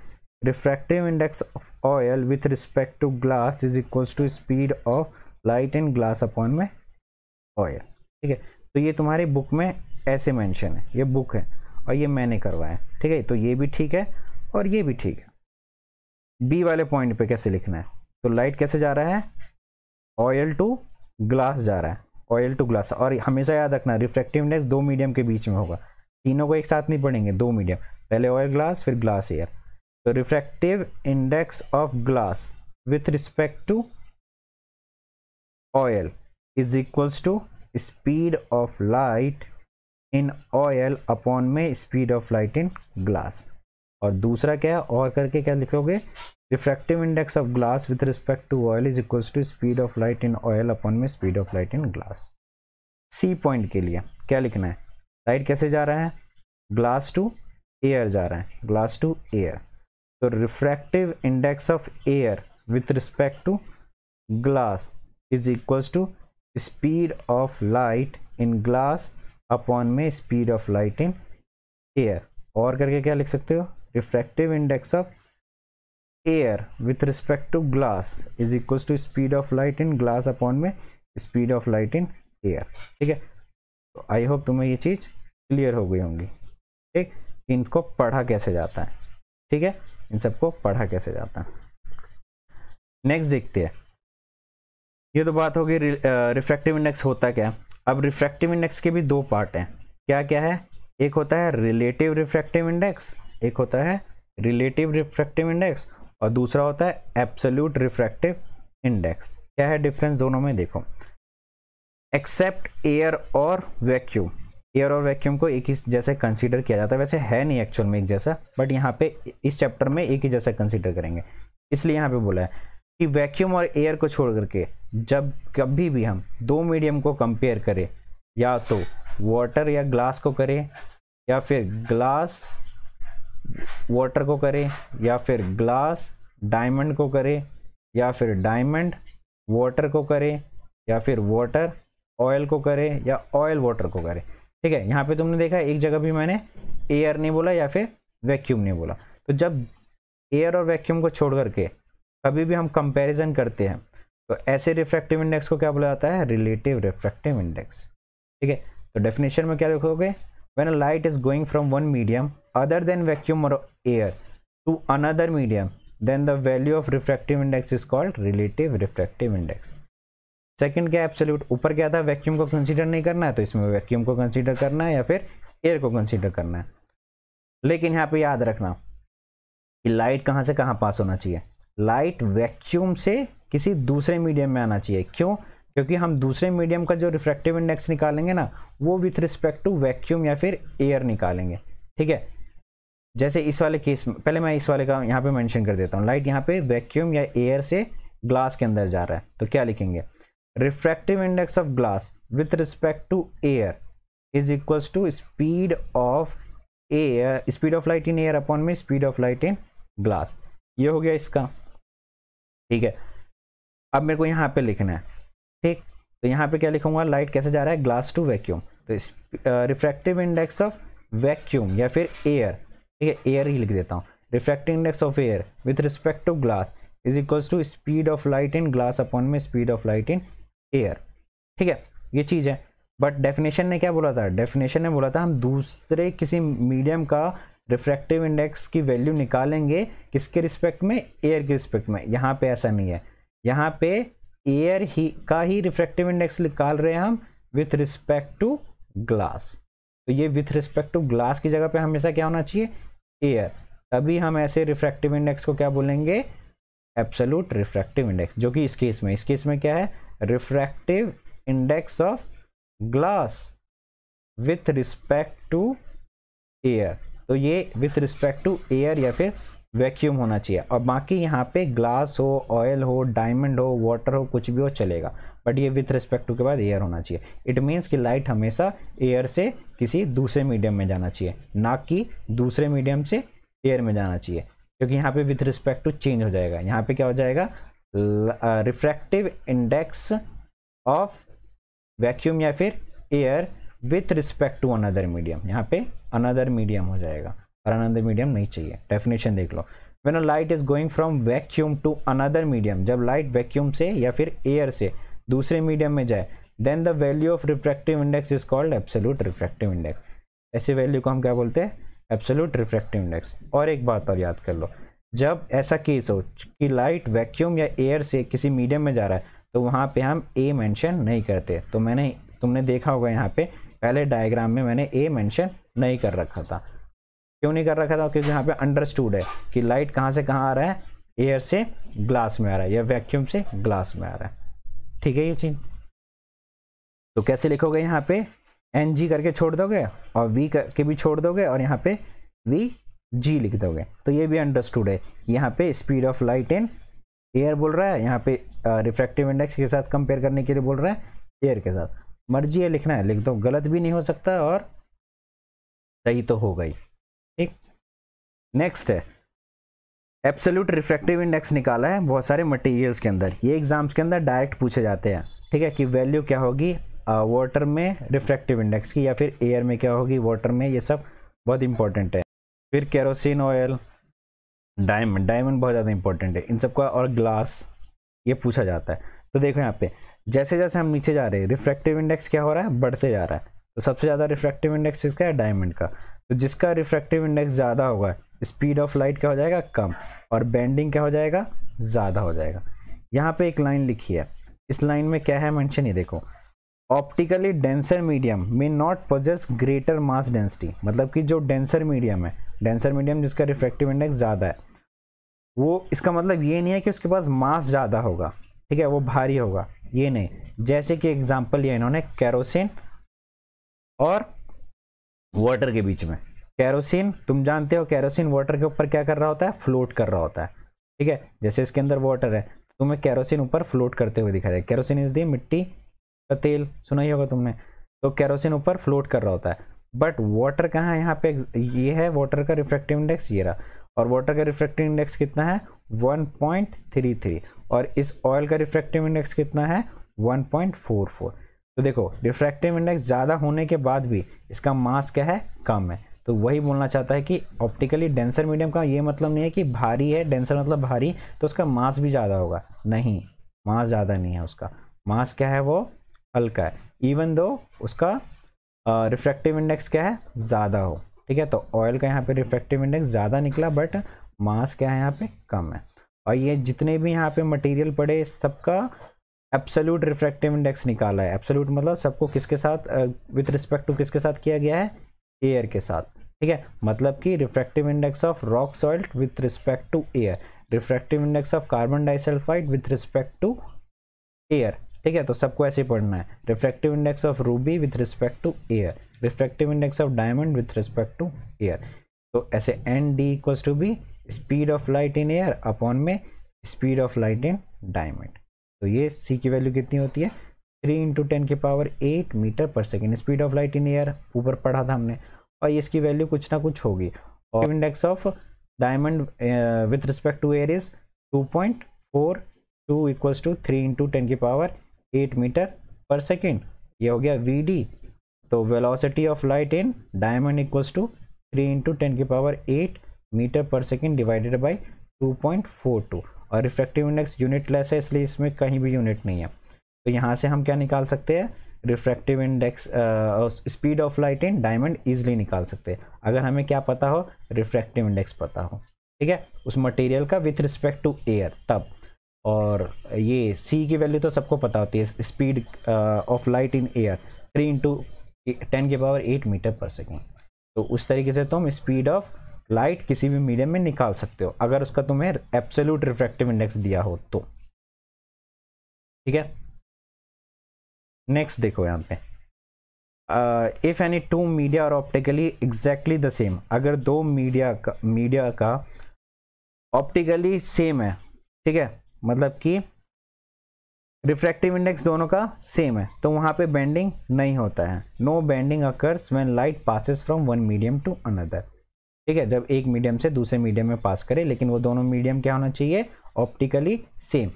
refractive index of oil with respect to glass is equals to speed of light in glass upon में oil ठीक है तो ये तुम्हारी बुक में ऐसे मेंशन है ये बुक है और ये मैंने करवाया ठीक है तो ये भी ठीक है और ये भी ठीक है बी वाले पॉइंट पे कैसे लिखना है तो लाइट कैसे जा रहा है ऑयल टू ग्लास जा रहा है ऑयल टू ग्लास और हमेशा याद रखना रिफ्रैक्टिव इंडेक्स दो मीडियम के बीच में होगा तीनों को एक साथ नहीं पढ़ेंगे दो मीडियम पहले ऑयल ग्लास फिर glass air refractive index of glass with respect to oil is equals to speed of light in oil upon में speed of light in glass और दूसरा क्या है और करके क्या लिखोगे refractive index of glass with respect to oil is equals to speed of light in oil upon में speed of light in glass C point के लिए क्या लिखना है लाइट कैसे जा रहा है ग्लास टू एयर जा रहा है ग्लास टू एयर तो refractive index of air with respect to glass is equals to speed of light in glass upon में speed of light in air और करके क्या लिख सकते हो refractive index of air with respect to glass is equals to speed of light in glass upon में speed of light in air ठीक है तो आई होप तुम्हें ये चीज़ क्लियर हो गई होंगी ठीक इनको पढ़ा कैसे जाता है ठीक है इन सबको पढ़ा कैसे जाता है नेक्स्ट देखते हैं ये तो बात होगी रिफ्रैक्टिव इंडेक्स होता क्या है अब रिफ्रैक्टिव इंडेक्स के भी दो पार्ट हैं क्या क्या है एक होता है रिलेटिव रिफ्रैक्टिव इंडेक्स एक होता है रिलेटिव रिफ्रैक्टिव इंडेक्स और दूसरा होता है एब्सोल्यूट रिफ्रैक्टिव इंडेक्स क्या है डिफरेंस दोनों में देखो एक्सेप्ट एयर और वैक्यूम एयर और वैक्यूम को एक ही जैसे कंसीडर किया जाता है वैसे है नहीं एक्चुअल में एक जैसा बट यहाँ पे इस चैप्टर में एक ही जैसा कंसीडर करेंगे इसलिए यहाँ पे बोला है कि वैक्यूम और एयर को छोड़ करके जब कभी भी हम दो मीडियम को कंपेयर करें या तो वाटर या ग्लास को करें या फिर ग्लास वाटर को करें या फिर ग्लास डायमंड को करें या फिर डायमंड वाटर को करें या फिर वाटर ऑयल को करें या ऑयल वाटर को करें ठीक है यहाँ पे तुमने देखा एक जगह भी मैंने एयर नहीं बोला या फिर वैक्यूम नहीं बोला तो जब एयर और वैक्यूम को छोड़ करके कभी भी हम कंपेरिजन करते हैं तो ऐसे रिफ्रैक्टिव इंडेक्स को क्या बोला जाता है रिलेटिव रिफ्रैक्टिव इंडेक्स ठीक है तो डेफिनेशन में क्या लिखोगे when a light is going from one medium other than vacuum और air to another medium then the value of refractive index is called relative refractive index second क्या absolute ऊपर क्या था वैक्यूम को कंसीडर नहीं करना है तो इसमें वैक्यूम को कंसीडर करना है या फिर एयर को कंसीडर करना है लेकिन यहाँ पे याद रखना कि लाइट कहाँ से कहाँ पास होना चाहिए लाइट वैक्यूम से किसी दूसरे मीडियम में आना चाहिए क्यों क्योंकि हम दूसरे मीडियम का जो रिफ्रैक्टिव इंडेक्स निकालेंगे ना वो विथ रिस्पेक्ट टू वैक्यूम या फिर एयर निकालेंगे ठीक है जैसे इस वाले केस में पहले मैं इस वाले का यहाँ पे मेंशन कर देता हूँ लाइट यहाँ पे वैक्यूम या एयर से ग्लास के अंदर जा रहा है तो क्या लिखेंगे refractive index of glass with respect to air is equals to speed of air speed of light in air upon में speed of light in glass ये हो गया इसका ठीक है अब मेरे को यहाँ पे लिखना है ठीक तो यहाँ पे क्या लिखूंगा लाइट कैसे जा रहा है ग्लास टू वैक्यूम तो रिफ्रैक्टिव इंडेक्स ऑफ वैक्यूम या फिर एयर ठीक है एयर ही लिख देता हूँ refractive index of air with respect to glass is equals to speed of light in glass upon में speed of light in air ठीक है ये चीज़ है बट डेफिनेशन ने क्या बोला था डेफिनेशन ने बोला था हम दूसरे किसी मीडियम का रिफ्रैक्टिव इंडेक्स की वैल्यू निकालेंगे किसके रिस्पेक्ट में एयर के रिस्पेक्ट में यहाँ पे ऐसा नहीं है यहाँ पे एयर ही का ही रिफ्रैक्टिव इंडेक्स निकाल रहे हैं हम विथ रिस्पेक्ट टू ग्लास तो ये विथ रिस्पेक्ट टू ग्लास की जगह पे हमेशा क्या होना चाहिए एयर तभी हम ऐसे रिफ्रैक्टिव इंडेक्स को क्या बोलेंगे एब्सोलूट रिफ्रैक्टिव इंडेक्स जो कि इस केस में इस केस में क्या है refractive index of glass with respect to air तो ये with respect to air या फिर वैक्यूम होना चाहिए और बाकी यहाँ पे ग्लास हो ऑयल हो डायमंड हो वाटर हो कुछ भी हो चलेगा बट ये विथ रिस्पेक्ट टू के बाद एयर होना चाहिए इट मीन्स कि लाइट हमेशा एयर से किसी दूसरे मीडियम में जाना चाहिए ना कि दूसरे मीडियम से एयर में जाना चाहिए क्योंकि यहाँ पे विथ रिस्पेक्ट टू चेंज हो जाएगा यहाँ पे क्या हो जाएगा रिफ्रैक्टिव इंडेक्स ऑफ वैक्यूम या फिर air with respect to another medium यहाँ पे अनदर मीडियम हो जाएगा और अनदर मीडियम नहीं चाहिए डेफिनेशन देख लो when light is going from vacuum to another medium जब लाइट वैक्यूम से या फिर एयर से दूसरे मीडियम में जाए then the value of refractive index is called absolute refractive index ऐसे वैल्यू को हम क्या बोलते हैं एब्सोल्यूट रिफ्रैक्टिव इंडेक्स और एक बात और याद कर लो जब ऐसा केस हो कि लाइट वैक्यूम या एयर से किसी मीडियम में जा रहा है तो वहाँ पे हम ए मेंशन नहीं करते तो मैंने तुमने देखा होगा यहाँ पे पहले डायग्राम में मैंने ए मेंशन नहीं कर रखा था क्यों नहीं कर रखा था क्योंकि यहाँ पे अंडरस्टूड है कि लाइट कहाँ से कहाँ आ रहा है एयर से ग्लास में आ रहा है या वैक्यूम से ग्लास में आ रहा है ठीक है ये चीज तो कैसे लिखोगे यहाँ पे एन जी करके छोड़ दोगे और वी करके भी छोड़ दोगे और यहाँ पे वी जी लिख दोगे तो ये भी अंडरस्टूड है यहाँ पे speed of light in air बोल रहा है यहाँ पे रिफ्रैक्टिव इंडेक्स के साथ कंपेयर करने के लिए बोल रहा है एयर के साथ मर्जी है लिखना है लिख दो गलत भी नहीं हो सकता और सही तो हो गई ठीक नेक्स्ट है एब्सोल्यूट रिफ्रैक्टिव इंडेक्स निकाला है बहुत सारे मटेरियल्स के अंदर ये एग्जाम्स के अंदर डायरेक्ट पूछे जाते हैं ठीक है कि वैल्यू क्या होगी वाटर में रिफ्रैक्टिव इंडेक्स की या फिर एयर में क्या होगी वाटर में ये सब बहुत इंपॉर्टेंट है फिर केरोसिन ऑयल डायमंड डायमंड बहुत ज़्यादा इंपॉर्टेंट है इन सब का और ग्लास ये पूछा जाता है तो देखो यहाँ पे जैसे जैसे हम नीचे जा रहे हैं रिफ्रैक्टिव इंडेक्स क्या हो रहा है बढ़ते जा रहा है तो सबसे ज़्यादा रिफ्रैक्टिव इंडेक्स इसका है डायमंड का तो जिसका रिफ्रैक्टिव इंडेक्स ज़्यादा होगा स्पीड ऑफ लाइट क्या हो जाएगा कम और बैंडिंग क्या हो जाएगा ज़्यादा हो जाएगा यहाँ पे एक लाइन लिखी है इस लाइन में क्या है मैंशन ही देखो optically denser medium may not possess greater mass density मतलब कि जो डेंसर मीडियम है डेंसर मीडियम जिसका रिफ्लेक्टिव इंडेक्स ज़्यादा है वो इसका मतलब ये नहीं है कि उसके पास मास ज़्यादा होगा ठीक है वो भारी होगा ये नहीं जैसे कि एग्जाम्पल ये इन्होंने कैरोसिन और वाटर के बीच में कैरोसिन तुम जानते हो कैरोसिन वाटर के ऊपर क्या कर रहा होता है फ्लोट कर रहा होता है ठीक है जैसे इसके अंदर वाटर है तुम्हें कैरोसिन ऊपर फ्लोट करते हुए दिखाई देगा कैरोसिन इज दी मिट्टी तेल सुना ही होगा तुमने तो कैरोसिन ऊपर फ्लोट कर रहा होता है बट वाटर कहाँ यहाँ पे ये है वाटर का रिफ्रैक्टिव इंडेक्स ये रहा और वाटर का रिफ्रैक्टिव इंडेक्स कितना है 1.33 और इस ऑयल का रिफ्रैक्टिव इंडेक्स कितना है 1.44 तो देखो रिफ्रैक्टिव इंडेक्स ज़्यादा होने के बाद भी इसका मास क्या है कम है तो वही बोलना चाहता है कि ऑप्टिकली डेंसर मीडियम का ये मतलब नहीं है कि भारी है डेंसर मतलब भारी तो उसका मास भी ज़्यादा होगा नहीं मास ज़्यादा नहीं है उसका मास क्या है वो हल्का है इवन दो उसका रिफ्रैक्टिव इंडेक्स क्या है ज़्यादा हो ठीक है तो ऑयल का यहाँ पे रिफ्रैक्टिव इंडेक्स ज़्यादा निकला बट मास क्या है यहाँ पे कम है और ये जितने भी यहाँ पे मटेरियल पड़े सबका एब्सोल्यूट रिफ्रैक्टिव इंडेक्स निकाला है एब्सोल्यूट मतलब सबको किसके साथ विथ रिस्पेक्ट टू किसके साथ किया गया है एयर के साथ ठीक है मतलब कि refractive index of rock salt with respect to air refractive index of carbon disulphide with respect to air ठीक है तो सबको ऐसे ही पढ़ना है refractive index of ruby with respect to air refractive index of diamond with respect to air तो ऐसे N D equals to B speed of light in air upon में speed of light in diamond तो ये C की value कितनी होती है three into ten की power eight metre per second speed of light in air ऊपर पढ़ा था हमने और इसकी वैल्यू कुछ ना कुछ होगी और index of diamond with respect to air is two point four two equals to three into ten की power eight metre per second ये हो गया वी डी तो velocity of light in diamond equals to three into ten की power eight metre per second divided by two point four two और refractive index unitless है इसलिए इसमें कहीं भी यूनिट नहीं है तो यहाँ से हम क्या निकाल सकते हैं refractive index speed of light in diamond easily निकाल सकते हैं अगर हमें क्या पता हो रिफ्रैक्टिव इंडेक्स पता हो ठीक है उस मटेरियल का विथ रिस्पेक्ट टू एयर तब और ये सी की वैल्यू तो सबको पता होती है speed of light in air three into ten के power eight metre per second तो उस तरीके से तुम स्पीड ऑफ लाइट किसी भी मीडियम में निकाल सकते हो अगर उसका तुम्हें एब्सोल्यूट रिफ्रैक्टिव इंडेक्स दिया हो तो ठीक है नेक्स्ट देखो यहाँ पे if any two media are optically exactly the same अगर दो मीडिया का मीडिया का ऑप्टिकली सेम है ठीक है मतलब कि रिफ्रैक्टिव इंडेक्स दोनों का सेम है तो वहाँ पे बेंडिंग नहीं होता है no bending occurs when light passes from one medium to another ठीक है जब एक मीडियम से दूसरे मीडियम में पास करे लेकिन वो दोनों मीडियम क्या होना चाहिए ऑप्टिकली सेम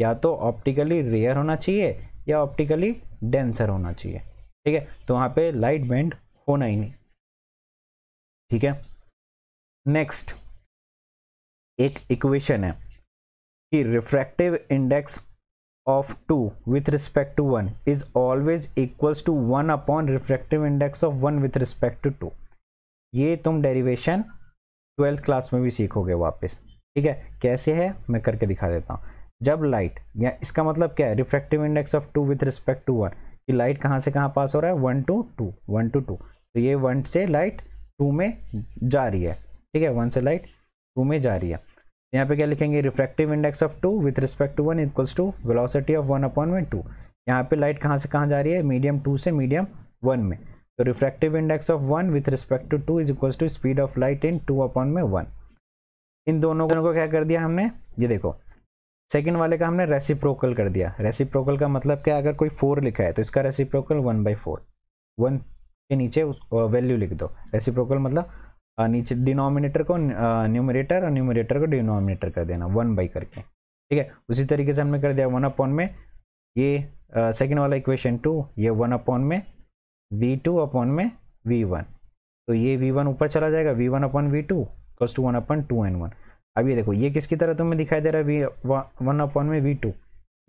या तो ऑप्टिकली रेयर होना चाहिए या ऑप्टिकली डेंसर होना चाहिए ठीक है तो वहाँ पे लाइट बेंड होना ही नहीं ठीक है नेक्स्ट एक इक्वेशन है कि refractive index of two with respect to one is always equals to one upon refractive index of one with respect to two ये तुम डेरिवेशन ट्वेल्थ क्लास में भी सीखोगे वापस ठीक है कैसे है मैं करके दिखा देता हूँ जब लाइट या इसका मतलब क्या है refractive index of two with respect to one कि लाइट कहाँ से कहाँ पास हो रहा है one two two one two two तो ये वन से लाइट टू में जा रही है ठीक है वन से लाइट टू में जा रही है यहाँ पे क्या लिखेंगे refractive index of two with respect to one equals to velocity of one upon में टू यहाँ पे लाइट कहाँ से कहाँ जा रही है मीडियम टू से मीडियम वन में तो refractive index of one with respect to two is equals to speed of light in two upon में वन इन दोनों को क्या कर दिया हमने ये देखो सेकेंड वाले का हमने रेसिप्रोकल कर दिया रेसिप्रोकल का मतलब क्या अगर कोई फोर लिखा है तो इसका reciprocal one by four one के नीचे वैल्यू लिख दो रेसिप्रोकल मतलब नीचे डिनोमिनेटर को न्यूमरेटर और न्यूमरेटर को डिनोमिनेटर कर देना वन बाई करके ठीक है उसी तरीके से हमने कर दिया वन अपॉन में ये सेकेंड वाला इक्वेशन टू ये वन अपॉन में वी टू अपॉन में वी वन तो ये वी वन ऊपर चला जाएगा V one upon V two plus two one upon two N one अब ये देखो ये किसकी तरह तुम्हें दिखाई दे रहा है वन अपॉन में वी टू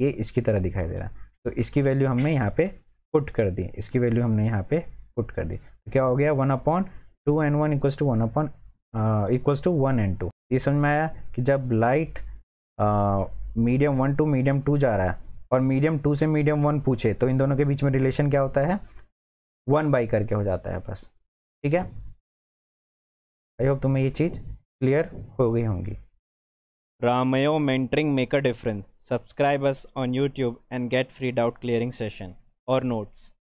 ये इसकी तरह दिखाई दे रहा है तो इसकी वैल्यू हमने यहाँ पे पुट कर दी इसकी वैल्यू हमने यहाँ पे पुट कर दी तो क्या हो गया one upon two N one equals to one upon equals to one N two ये समझ में आया कि जब light medium one to medium two जा रहा है और मीडियम टू से मीडियम वन पूछे तो इन दोनों के बीच में रिलेशन क्या होता है वन बाई करके हो जाता है बस ठीक है आई होप तुम्हें ये चीज़ क्लियर हो गई होंगी रामयो mentoring make a difference. Subscribe us on YouTube and get free doubt clearing session